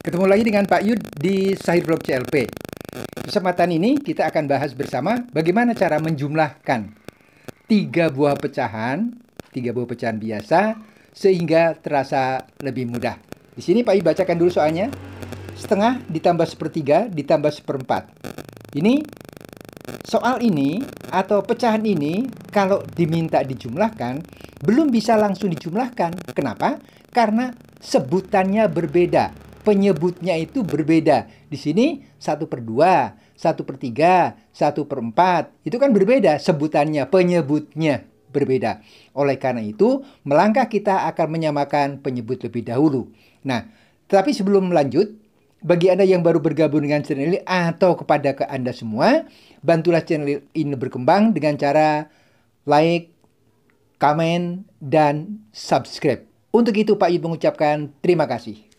Ketemu lagi dengan Pak Yud di Sahir Vlog CLP. Kesempatan ini kita akan bahas bersama bagaimana cara menjumlahkan tiga buah pecahan, tiga buah pecahan biasa, sehingga terasa lebih mudah. Di sini Pak Yud bacakan dulu soalnya. Setengah ditambah sepertiga ditambah seperempat. Ini soal ini atau pecahan ini kalau diminta dijumlahkan belum bisa langsung dijumlahkan. Kenapa? Karena sebutannya berbeda penyebutnya itu berbeda. Di sini 1 per dua, satu per tiga, satu per empat, Itu kan berbeda sebutannya, penyebutnya berbeda. Oleh karena itu, melangkah kita akan menyamakan penyebut lebih dahulu. Nah, tetapi sebelum lanjut, bagi Anda yang baru bergabung dengan channel ini atau kepada ke Anda semua, bantulah channel ini berkembang dengan cara like, komen, dan subscribe. Untuk itu Pak Yud mengucapkan terima kasih.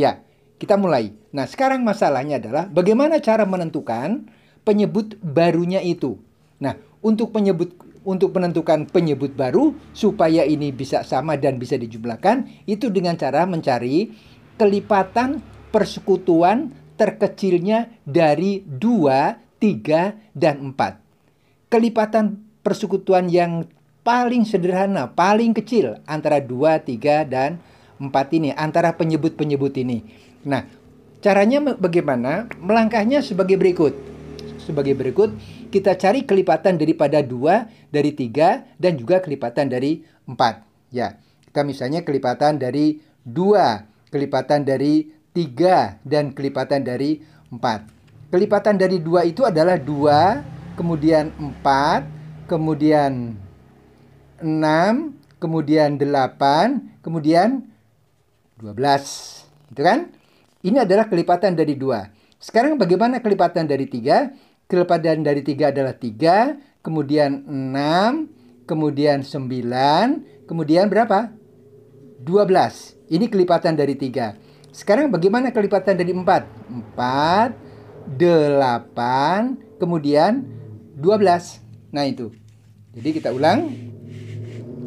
Ya, kita mulai. Nah, sekarang masalahnya adalah bagaimana cara menentukan penyebut barunya itu. Nah, untuk penyebut untuk menentukan penyebut baru supaya ini bisa sama dan bisa dijumlahkan itu dengan cara mencari kelipatan persekutuan terkecilnya dari 2, 3, dan 4. Kelipatan persekutuan yang paling sederhana, paling kecil antara 2, 3, dan empat ini, antara penyebut-penyebut ini. Nah, caranya bagaimana? Melangkahnya sebagai berikut. Sebagai berikut, kita cari kelipatan daripada dua, dari tiga, dan juga kelipatan dari empat. Ya, kita misalnya kelipatan dari dua, kelipatan dari tiga, dan kelipatan dari empat. Kelipatan dari dua itu adalah dua, kemudian empat, kemudian enam, kemudian delapan, kemudian 12. Gitu kan? Ini adalah kelipatan dari 2. Sekarang bagaimana kelipatan dari 3? Kelipatan dari 3 adalah 3, kemudian 6, kemudian 9, kemudian berapa? 12. Ini kelipatan dari 3. Sekarang bagaimana kelipatan dari 4? 4, 8, kemudian 12. Nah itu. Jadi kita ulang.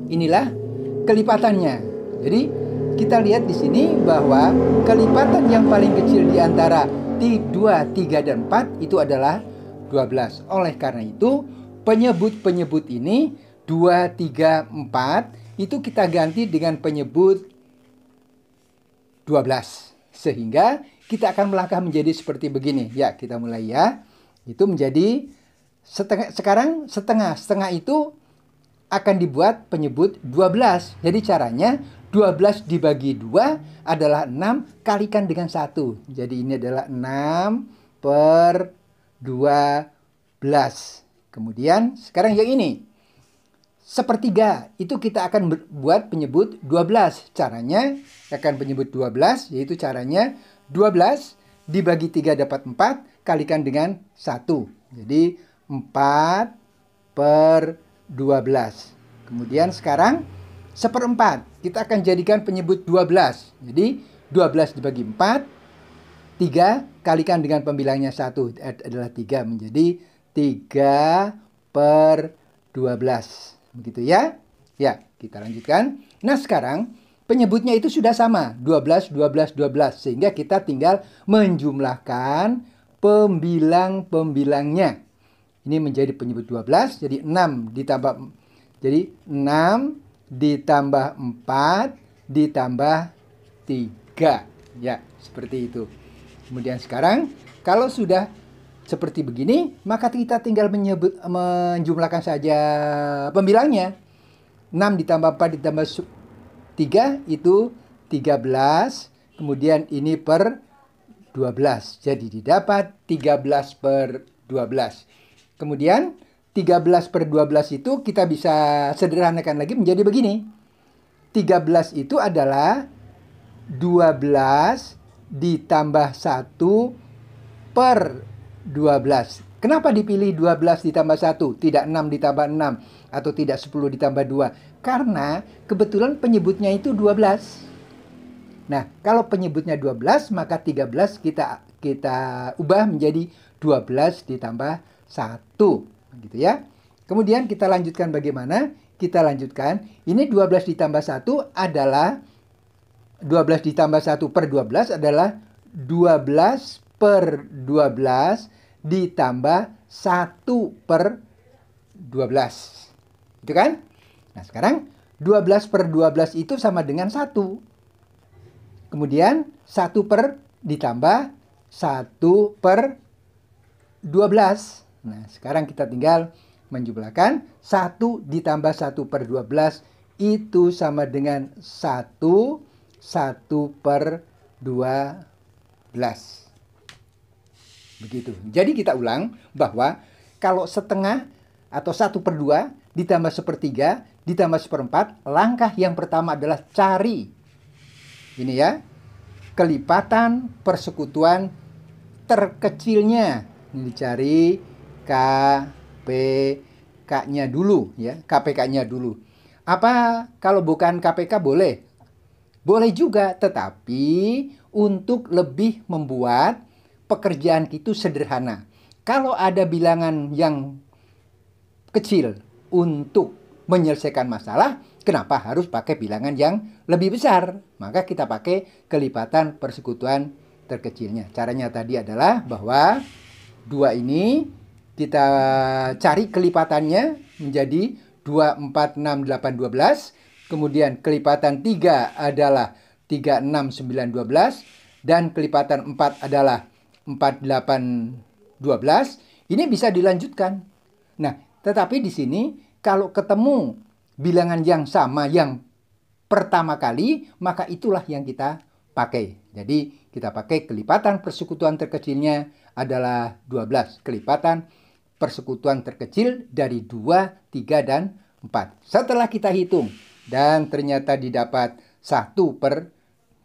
Inilah kelipatannya. Jadi kita lihat di sini bahwa kelipatan yang paling kecil di antara 2, 3, dan 4 itu adalah 12. Oleh karena itu, penyebut-penyebut ini 2, 3, 4 itu kita ganti dengan penyebut 12. Sehingga kita akan melangkah menjadi seperti begini. Ya, kita mulai ya. Itu menjadi setengah sekarang setengah. Setengah itu akan dibuat penyebut 12. Jadi caranya 12 dibagi 2 adalah 6 kalikan dengan 1. Jadi ini adalah 6 per 12. Kemudian sekarang yang ini. Sepertiga itu kita akan buat penyebut 12. Caranya akan penyebut 12 yaitu caranya 12 dibagi 3 dapat 4 kalikan dengan 1. Jadi 4 per 12. Kemudian sekarang seperempat. Kita akan jadikan penyebut 12. Jadi 12 dibagi 4, 3 kalikan dengan pembilangnya 1 adalah 3 menjadi 3 per 12. Begitu ya? Ya, kita lanjutkan. Nah sekarang penyebutnya itu sudah sama. 12, 12, 12. Sehingga kita tinggal menjumlahkan pembilang-pembilangnya. Ini menjadi penyebut 12. Jadi 6 ditambah. Jadi 6 ditambah 4 ditambah 3. Ya, seperti itu. Kemudian sekarang kalau sudah seperti begini, maka kita tinggal menyebut, menjumlahkan saja pembilangnya. 6 ditambah 4 ditambah 3 itu 13. Kemudian ini per 12. Jadi didapat 13 per 12. Kemudian 13 per 12 itu kita bisa sederhanakan lagi menjadi begini. 13 itu adalah 12 ditambah 1 per 12. Kenapa dipilih 12 ditambah 1, tidak 6 ditambah 6, atau tidak 10 ditambah 2? Karena kebetulan penyebutnya itu 12. Nah, kalau penyebutnya 12, maka 13 kita kita ubah menjadi 12 ditambah 1. Gitu ya. Kemudian kita lanjutkan bagaimana? Kita lanjutkan. Ini 12 ditambah 1 adalah 12 ditambah 1 per 12 adalah 12 per 12 ditambah 1 per 12. Gitu kan? Nah sekarang 12 per 12 itu sama dengan 1. Kemudian 1 per ditambah 1 per 12. Nah, sekarang kita tinggal menjumlahkan 1 ditambah 1 per 12 itu sama dengan 1, 1 per 12. Begitu. Jadi kita ulang bahwa kalau setengah atau 1 per 2 ditambah 1 per 3 ditambah 1 per 4. langkah yang pertama adalah cari. Ini ya, kelipatan persekutuan terkecilnya. Ini dicari KPK-nya dulu ya, KPK-nya dulu. Apa kalau bukan KPK boleh? Boleh juga, tetapi untuk lebih membuat pekerjaan itu sederhana. Kalau ada bilangan yang kecil untuk menyelesaikan masalah, kenapa harus pakai bilangan yang lebih besar? Maka kita pakai kelipatan persekutuan terkecilnya. Caranya tadi adalah bahwa dua ini kita cari kelipatannya menjadi 2, 4, 6, 8, 12. Kemudian kelipatan 3 adalah 3, 6, 9, 12. Dan kelipatan 4 adalah 4, 8, 12. Ini bisa dilanjutkan. Nah, tetapi di sini kalau ketemu bilangan yang sama yang pertama kali, maka itulah yang kita pakai. Jadi kita pakai kelipatan persekutuan terkecilnya adalah 12 kelipatan persekutuan terkecil dari 2, 3, dan 4. Setelah kita hitung, dan ternyata didapat 1 per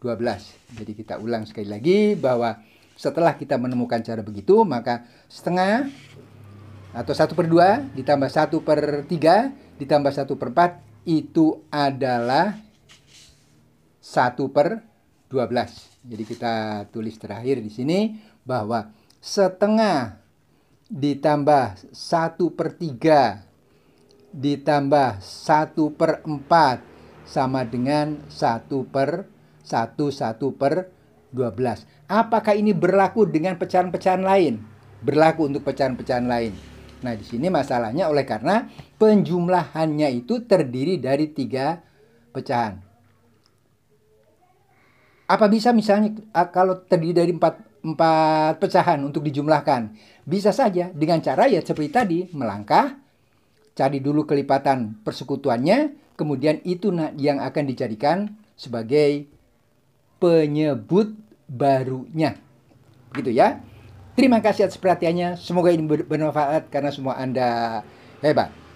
12. Jadi kita ulang sekali lagi bahwa setelah kita menemukan cara begitu, maka setengah atau 1 per 2 ditambah 1 per 3 ditambah 1 per 4 itu adalah 1 per 12. Jadi kita tulis terakhir di sini bahwa setengah ditambah 1 per 3 ditambah 1 per 4 sama dengan 1 per 1, 1 per 12. Apakah ini berlaku dengan pecahan-pecahan lain? Berlaku untuk pecahan-pecahan lain. Nah, di sini masalahnya oleh karena penjumlahannya itu terdiri dari tiga pecahan. Apa bisa misalnya kalau terdiri dari empat empat pecahan untuk dijumlahkan. Bisa saja dengan cara ya seperti tadi, melangkah, cari dulu kelipatan persekutuannya, kemudian itu yang akan dijadikan sebagai penyebut barunya. gitu ya. Terima kasih atas perhatiannya. Semoga ini bermanfaat karena semua Anda hebat.